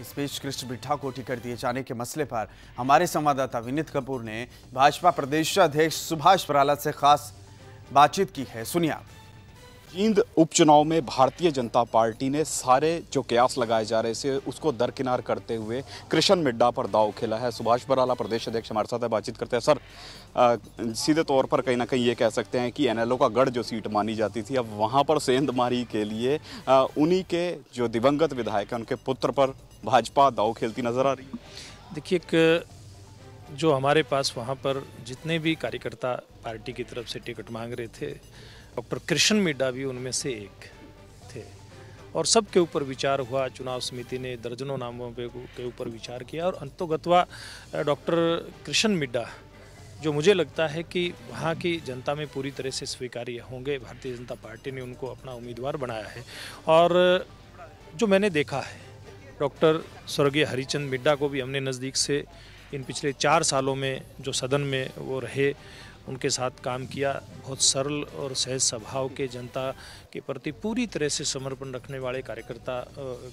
इस बीच कृष्ण बिट्ठा को टिकट दिए जाने के मसले पर हमारे संवाददाता विनीत कपूर ने भाजपा प्रदेश अध्यक्ष सुभाष बराला से खास बातचीत की है सुनिए आप जींद उपचुनाव में भारतीय जनता पार्टी ने सारे जो कयास लगाए जा रहे थे उसको दरकिनार करते हुए कृष्ण मिड्डा पर दाव खेला है सुभाष बराला प्रदेश अध्यक्ष हमारे साथ बातचीत करते हैं सर आ, सीधे तौर पर कहीं ना कहीं ये कह सकते हैं कि एनएलओ का गढ़ जो सीट मानी जाती थी अब वहाँ पर सेंधमारी के लिए उन्हीं के जो दिवंगत विधायक हैं उनके पुत्र पर भाजपा दाव खेलती नजर आ रही देखिए जो हमारे पास वहाँ पर जितने भी कार्यकर्ता पार्टी की तरफ से टिकट मांग रहे थे डॉक्टर कृष्ण मिड्डा भी उनमें से एक थे और सबके ऊपर विचार हुआ चुनाव समिति ने दर्जनों नामों पे के ऊपर विचार किया और अंतोगतवा डॉक्टर कृष्ण मिड्डा जो मुझे लगता है कि वहाँ की जनता में पूरी तरह से स्वीकार्य होंगे भारतीय जनता पार्टी ने उनको अपना उम्मीदवार बनाया है और जो मैंने देखा है डॉक्टर स्वर्गीय हरिचंद मिड्डा को भी हमने नज़दीक से इन पिछले चार सालों में जो सदन में वो रहे उनके साथ काम किया बहुत सरल और सहज स्वभाव के जनता के प्रति पूरी तरह से समर्पण रखने वाले कार्यकर्ता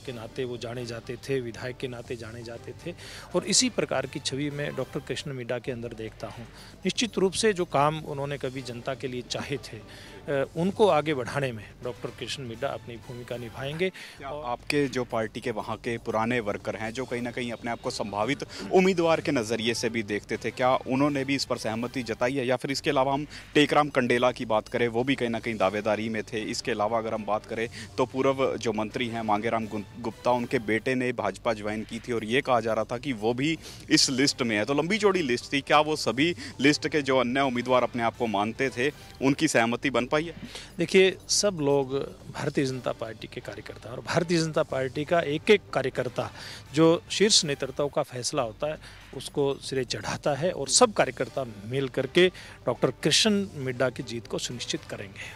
के नाते वो जाने जाते थे विधायक के नाते जाने जाते थे और इसी प्रकार की छवि मैं डॉक्टर कृष्ण मीडा के अंदर देखता हूँ निश्चित रूप से जो काम उन्होंने कभी जनता के लिए चाहे थे उनको आगे बढ़ाने में डॉक्टर कृष्ण मिड्डा अपनी भूमिका निभाएंगे और आपके जो पार्टी के वहाँ के पुराने वर्कर हैं जो कहीं ना कहीं अपने आप को संभावित उम्मीदवार के नज़रिए से भी देखते थे क्या उन्होंने भी इस पर सहमति जताई है या फिर इसके अलावा हम टेकराम कंडेला की बात करें वो भी कहीं ना कहीं दावेदारी में थे इसके अलावा अगर हम बात करें तो पूर्व जो मंत्री हैं मांगेराम गुप्ता उनके बेटे ने भाजपा ज्वाइन की थी और ये कहा जा रहा था कि वो भी इस लिस्ट में है तो लंबी चौड़ी लिस्ट थी क्या वो सभी लिस्ट के जो अन्य उम्मीदवार अपने आप को मानते थे उनकी सहमति बन पाई है देखिए सब लोग भारतीय जनता पार्टी के कार्यकर्ता और भारतीय जनता पार्टी का एक एक कार्यकर्ता जो शीर्ष नेतृत्व का फैसला होता है उसको सिरे चढ़ाता है और सब कार्यकर्ता मिल करके डॉक्टर कृष्ण मिड्डा की जीत को सुनिश्चित करेंगे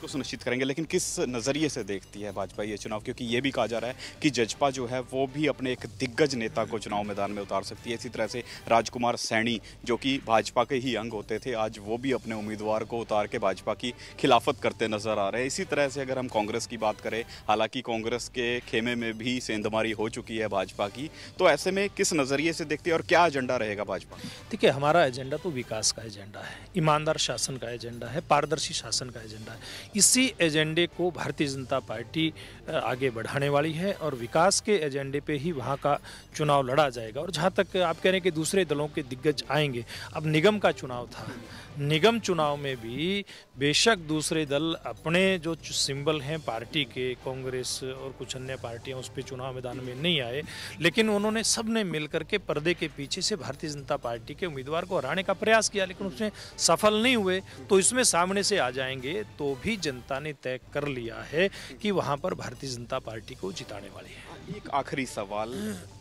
को सुनिश्चित करेंगे लेकिन किस नज़रिए से देखती है भाजपा ये चुनाव क्योंकि ये भी कहा जा रहा है कि जजपा जो है वो भी अपने एक दिग्गज नेता को चुनाव मैदान में उतार सकती है इसी तरह से राजकुमार सैनी जो कि भाजपा के ही अंग होते थे आज वो भी अपने उम्मीदवार को उतार के भाजपा की खिलाफत करते नजर आ रहे हैं इसी तरह से अगर हम कांग्रेस की बात करें हालांकि कांग्रेस के खेमे में भी सेंधमारी हो चुकी है भाजपा की तो ऐसे में किस नज़रिए से देखती है और क्या एजेंडा रहेगा भाजपा देखिए हमारा एजेंडा तो विकास का एजेंडा है ईमानदार शासन का एजेंडा है पारदर्शी शासन का एजेंडा है इसी एजेंडे को भारतीय जनता पार्टी आगे बढ़ाने वाली है और विकास के एजेंडे पे ही वहाँ का चुनाव लड़ा जाएगा और जहाँ तक आप कह रहे हैं कि दूसरे दलों के दिग्गज आएंगे अब निगम का चुनाव था निगम चुनाव में भी बेशक दूसरे दल अपने जो सिंबल हैं पार्टी के कांग्रेस और कुछ अन्य पार्टियाँ उस पर चुनाव मैदान में नहीं आए लेकिन उन्होंने सबने मिल के पर्दे के पीछे से भारतीय जनता पार्टी के उम्मीदवार को हराने का प्रयास किया लेकिन उसमें सफल नहीं हुए तो इसमें सामने से आ जाएंगे तो भी भी जनता ने तय कर लिया है कि वहाँ पर भारतीय जनता पार्टी को जिताने वाली है एक आखिरी सवाल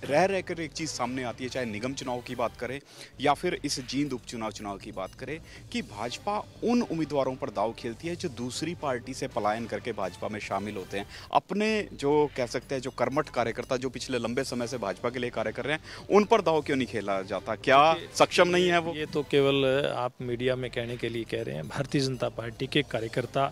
रह रहकर एक चीज़ सामने आती है चाहे निगम चुनाव की बात करें या फिर इस जींद उपचुनाव चुनाव की बात करें कि भाजपा उन उम्मीदवारों पर दाव खेलती है जो दूसरी पार्टी से पलायन करके भाजपा में शामिल होते हैं अपने जो कह सकते हैं जो कर्मठ कार्यकर्ता जो पिछले लंबे समय से भाजपा के लिए कार्य कर रहे हैं उन पर दाव क्यों नहीं खेला जाता क्या सक्षम नहीं है वो ये तो केवल आप मीडिया में कहने के लिए कह रहे हैं भारतीय जनता पार्टी के कार्यकर्ता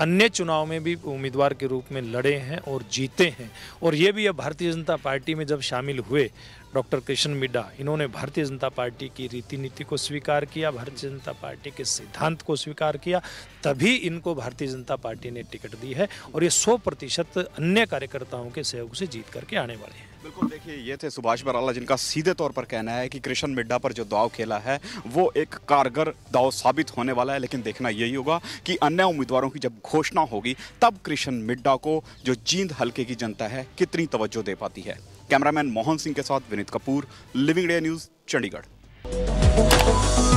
अन्य चुनाव में भी उम्मीदवार के रूप में लड़े हैं और जीते हैं और ये भी अब भारतीय जनता पार्टी में जब शामिल हुए डॉक्टर कृष्ण मिड्डा इन्होंने भारतीय जनता पार्टी की रीति नीति को स्वीकार किया भारतीय जनता पार्टी के सिद्धांत को स्वीकार किया तभी इनको भारतीय जनता पार्टी ने टिकट दी है और ये सौ प्रतिशत अन्य कार्यकर्ताओं के सहयोग से जीत करके आने वाले हैं बिल्कुल देखिए ये थे सुभाष बराला जिनका सीधे तौर पर कहना है कि कृष्ण मिड्डा पर जो दाव खेला है वो एक कारगर दाव साबित होने वाला है लेकिन देखना यही होगा कि अन्य उम्मीदवारों की जब घोषणा होगी तब कृष्ण मिड्डा को जो जींद हल्के की जनता है कितनी तवज्जो दे पाती है कैमरामैन मोहन सिंह के साथ Vineet Kapoor living day news Chandigarh